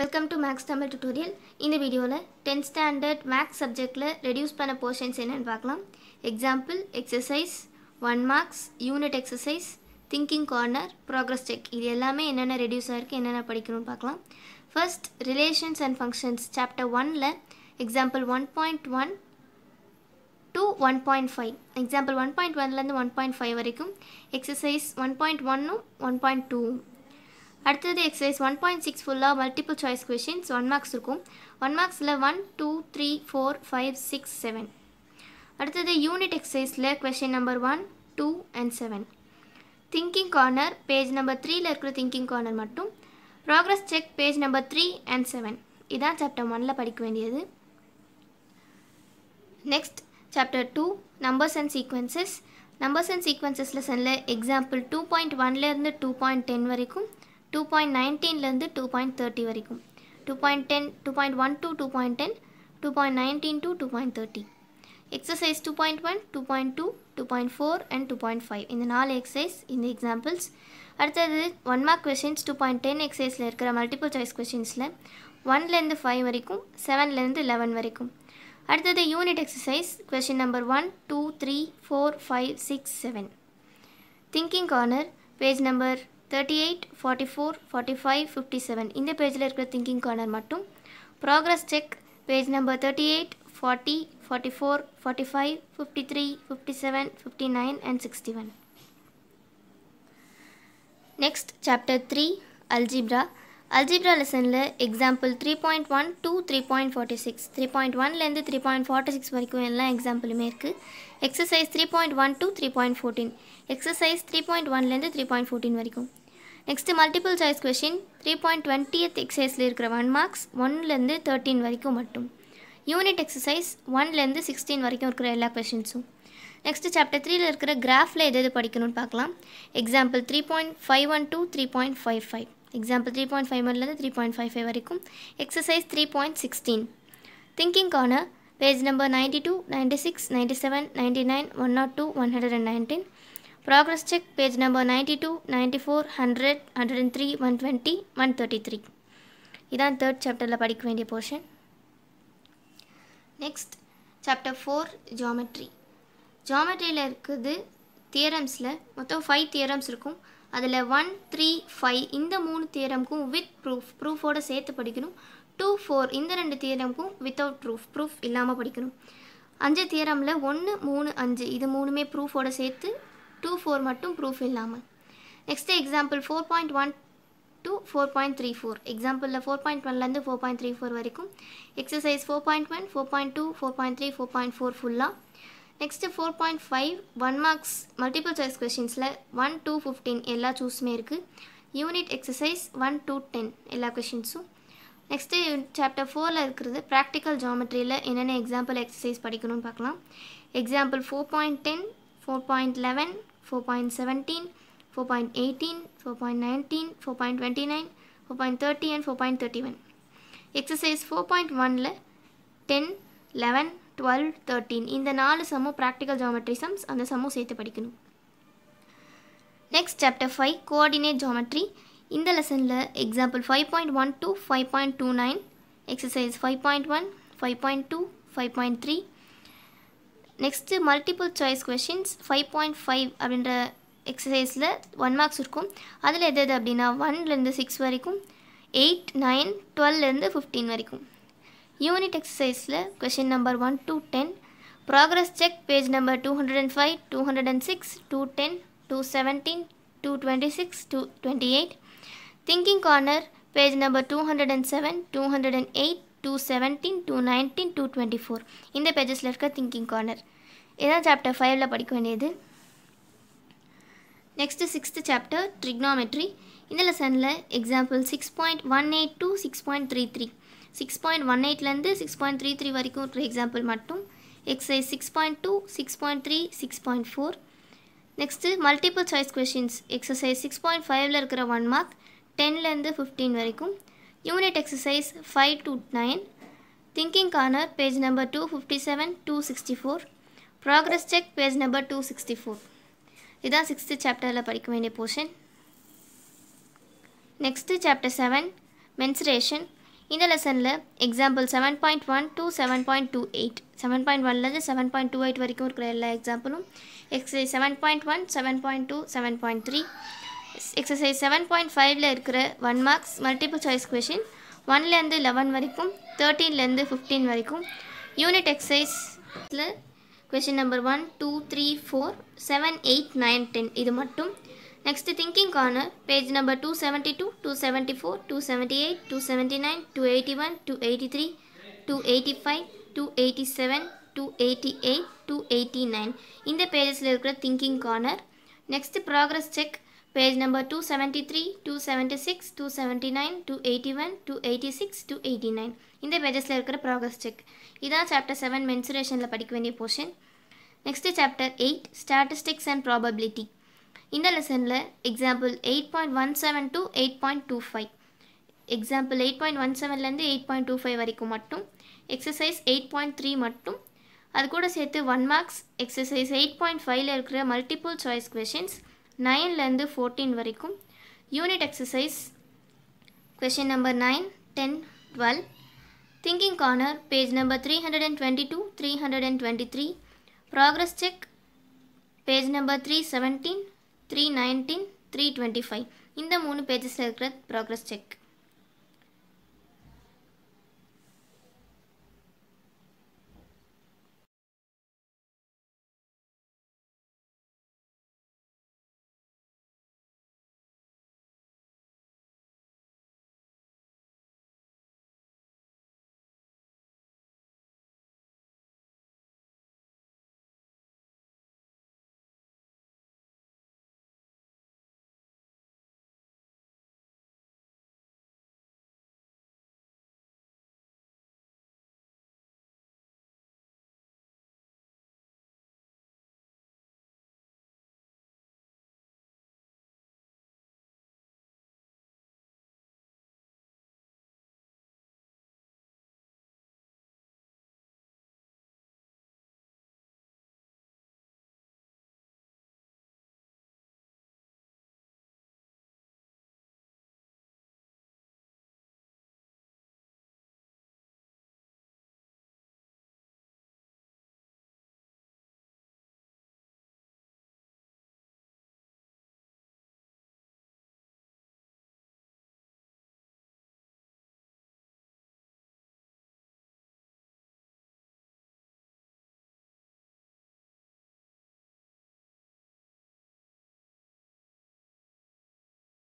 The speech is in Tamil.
welcome to maths Tamil tutorial இந்த வீடியோவில் டென்த் ஸ்டாண்டர்ட் மேக்ஸ் சப்ஜெக்டில் ரெடியூஸ் பண்ண போர்ஷன்ஸ் என்னென்னு பார்க்கலாம் example exercise one marks unit exercise thinking corner progress check இது எல்லாமே என்னென்ன ரெடியூஸ் ஆகிருக்கு என்னென்ன படிக்கணும்னு பார்க்கலாம் first relations and functions chapter ஒனில் example one point one to one point five example one point ஒன்லேருந்து ஒன் பாயிண்ட் ஃபைவ் வரைக்கும் எக்ஸசைஸ் ஒன் பாயிண்ட் ஒன்னும் ஒன் பாயிண்ட் டூவும் அடுத்தது எக்ஸசைஸ் ஒன் பாயிண்ட் சிக்ஸ் ஃபுல்லாக multiple choice questions one marks இருக்கும் ஒன் மார்க்ஸில் one two three four five six seven அடுத்தது யூனிட் எக்ஸசைஸில் question number one two and seven thinking corner page number த்ரீயில் இருக்கிற திங்கிங் கார்னர் மட்டும் progress check page number three and seven இதான் சாப்டர் ஒனில் படிக்க வேண்டியது next chapter two numbers and sequences numbers and sequences லெசனில் எக்ஸாம்பிள் டூ பாயிண்ட் ஒன்லேருந்து டூ பாயிண்ட் டென் வரைக்கும் டூ பாயிண்ட் நைன்டீன்லேருந்து டூ பாயிண்ட் தேர்ட்டி வரைக்கும் two point ten two point one to two point ten two point nineteen to two point thirty exercise two point one two point two two point four and two point five இந்த நாலு எக்ஸசைஸ் இந்த எக்ஸாம்பிள்ஸ் அடுத்தது one mark questions two point ten எக்ஸசைஸில் இருக்கிற மல்டிபிள் சாய்ஸ் கொஷின்ஸில் ஒன்லேருந்து ஃபைவ் வரைக்கும் செவன்லேருந்து லெவன் வரைக்கும் அடுத்தது unit exercise question number one two three four five six seven thinking corner page number thirty eight forty four forty five fifty seven இந்த பேஜில் இருக்கிற திங்கிங் கார்னர் மட்டும் progress check page number thirty eight forty forty four forty five fifty three fifty seven fifty nine and sixty one next chapter three algebra algebra லெசனில் example three point one two three point forty six three point ஒன்லேருந்து த்ரீ பாயிண்ட் ஃபார்ட்டி சிக்ஸ் வரைக்கும் எல்லா எக்ஸாம்பிளுமே இருக்குது exercise three point one two three point fourteen exercise three point ஒன்லேருந்து த்ரீ பாயிண்ட் ஃபோர்டீன் வரைக்கும் next multiple choice question three point twenty டுவெண்ட்டியத் எக்ஸசைஸில் இருக்கிற ஒன் மார்க்ஸ் ஒன்லேருந்து தேர்ட்டீன் வரைக்கும் மட்டும் யூனிட் எக்ஸசைஸ் ஒன்லேருந்து சிக்ஸ்டீன் வரைக்கும் இருக்கிற எல்லா கொஷின்ஸும் நெக்ஸ்ட் சாப்டர் த்ரீயில் இருக்கிற கிராஃபில் எது எது படிக்கணும்னு பார்க்கலாம் example three point five one two three point five five example three point five ஒன்லேருந்து த்ரீ பாயிண்ட் ஃபைவ் ஃபைவ் வரைக்கும் exercise three point sixteen thinking corner page number ninety two ninety six ninety seven ninety nine one nought two one hundred and nineteen progress check page number ninety two ninety four hundred hundred and three one twenty one thirty three இதான் தேர்ட் சாப்டரில் படிக்க வேண்டிய portion next chapter four geometry ஜாமெட்ரியில் இருக்குது தியரம்ஸில் மொத்தம் ஃபைவ் தியரம்ஸ் இருக்கும் அதில் ஒன் த்ரீ ஃபைவ் இந்த மூணு தியரம்க்கும் வித் ப்ரூஃப் ப்ரூஃபோடு சேர்த்து படிக்கணும் டூ ஃபோர் இந்த ரெண்டு தியரம்க்கும் வித்தவுட் ப்ரூஃப் ப்ரூஃப் இல்லாமல் படிக்கணும் அஞ்சு தியரமில் ஒன்று மூணு அஞ்சு இது மூணுமே ப்ரூஃபோடு சேர்த்து டூ ஃபோர் மட்டும் ப்ரூஃப் இல்லாமல் next example four point one to four point three four எக்ஸாம்பிளில் ஃபோர் பாயிண்ட் ஒன்லேருந்து ஃபோர் பாயிண்ட் த்ரீ ஃபோர் வரைக்கும் exercise four point one four point two four point three four point four ஃபுல்லாக next four point five one marks multiple choice கொஷின்ஸில் ஒன் டூ ஃபிஃப்டீன் எல்லா சூஸுமே இருக்குது unit exercise one to ten எல்லா கொஷின்ஸும் நெக்ஸ்ட்டு சாப்டர் ஃபோரில் இருக்கிறது ப்ராக்டிக்கல் ஜாமெட்ரியில் என்னென்ன எக்ஸாம்பிள் எக்ஸசைஸ் படிக்கணும்னு பார்க்கலாம் example four point ten four point eleven four four four four four point point point seventeen eighteen nine point thirty and four point thirty one exercise four point ஒனில் டென் லெவன் டுவெல் தேர்ட்டீன் இந்த நாலு சமும் ப்ராக்டிக்கல் ஜாமெட்ரி சம்ஸ் அந்த சமும் சேர்த்து படிக்கணும் next chapter five coordinate geometry இந்த லெசனில் example five point one to five point two nine exercise five point one five point two five point three next multiple choice questions five point five அப்படின்ற எக்ஸசைஸில் ஒன் மார்க்ஸ் இருக்கும் அதில் எது எது அப்படின்னா ஒன்லேருந்து சிக்ஸ் வரைக்கும் எயிட் நைன் டுவெல்லேருந்து ஃபிஃப்டீன் வரைக்கும் யூனிட் எக்ஸசைஸில் question number one to ten progress check page number two hundred and five two hundred and six two ten two seventeen two twenty six two twenty eight thinking corner page number two hundred and seven two hundred and eight two seventeen two nineteen two twenty four இந்த பேஜஸில் இருக்க திங்கிங் கார்னர் இதான் சாப்டர் ஃபைவ்ல படிக்க வேண்டியது நெக்ஸ்ட்டு சிக்ஸ்த்து சாப்டர் ட்ரிக்னாமெட்ரி இந்த லெசனில் example six point one eight to six point three three six point one எயிட்லேருந்து சிக்ஸ் பாயிண்ட் த்ரீ த்ரீ வரைக்கும் இருக்கிற எக்ஸாம்பிள் மட்டும் exercise six point two six point three six point four next multiple choice questions exercise six point ஃபைவ்ல இருக்கிற ஒன் மார்க் டென்லேருந்து ஃபிஃப்டீன் வரைக்கும் unit exercise five to nine thinking corner page number two fifty seven two sixty four progress check page number two sixty four இதுதான் சிக்ஸ்த்து சாப்டரில் படிக்க வேண்டிய portion next chapter seven mensuration இந்த லெசனில் example seven point one to seven point two eight seven point ஒன்லேருந்து செவன் பாயிண்ட் டூ எயிட் வரைக்கும் இருக்கிற எல்லா எக்ஸாம்பிளும் ex seven point one seven point two seven point three exercise seven point ஃபைவ்ல இருக்கிற one marks multiple choice question ஒன்லேருந்து லெவன் வரைக்கும் தேர்ட்டீன்லேருந்து ஃபிஃப்டீன் வரைக்கும் யூனிட் எக்ஸசைஸில் question number one two three four seven eight nine ten இது மட்டும் next thinking corner page number two seventy two two seventy four two seventy eight two seventy nine two eighty one two eighty three two eighty five two eighty seven two eighty eight two eighty nine இந்த பேஜஸில் இருக்கிற thinking corner next progress check page number two two two two seventy seventy three six nine eighty one two eighty six two eighty nine இந்த பேஜஸில் இருக்கிற ப்ராக்ரஸ் செக் இதான் சாப்டர் செவன் மென்சுரேஷனில் படிக்க வேண்டிய portion next chapter eight statistics and probability இந்த லெசனில் example eight point one seven to eight point two five example eight point one செவன்லேருந்து எயிட் பாயிண்ட் டூ ஃபைவ் வரைக்கும் மட்டும் எக்ஸசைஸ் எயிட் பாயிண்ட் த்ரீ மட்டும் அது கூட சேர்த்து one marks exercise eight point ஃபைவ்ல இருக்கிற மல்டிபிள் சாய்ஸ் கொஷின்ஸ் நைன்லேருந்து ஃபோர்டீன் வரைக்கும் unit exercise question number nine ten twelve thinking corner page number three hundred and twenty two three hundred and twenty three progress check page number three seventeen three nineteen three twenty five இந்த மூணு பேஜஸில் இருக்கிற ப்ராக்ரஸ் செக்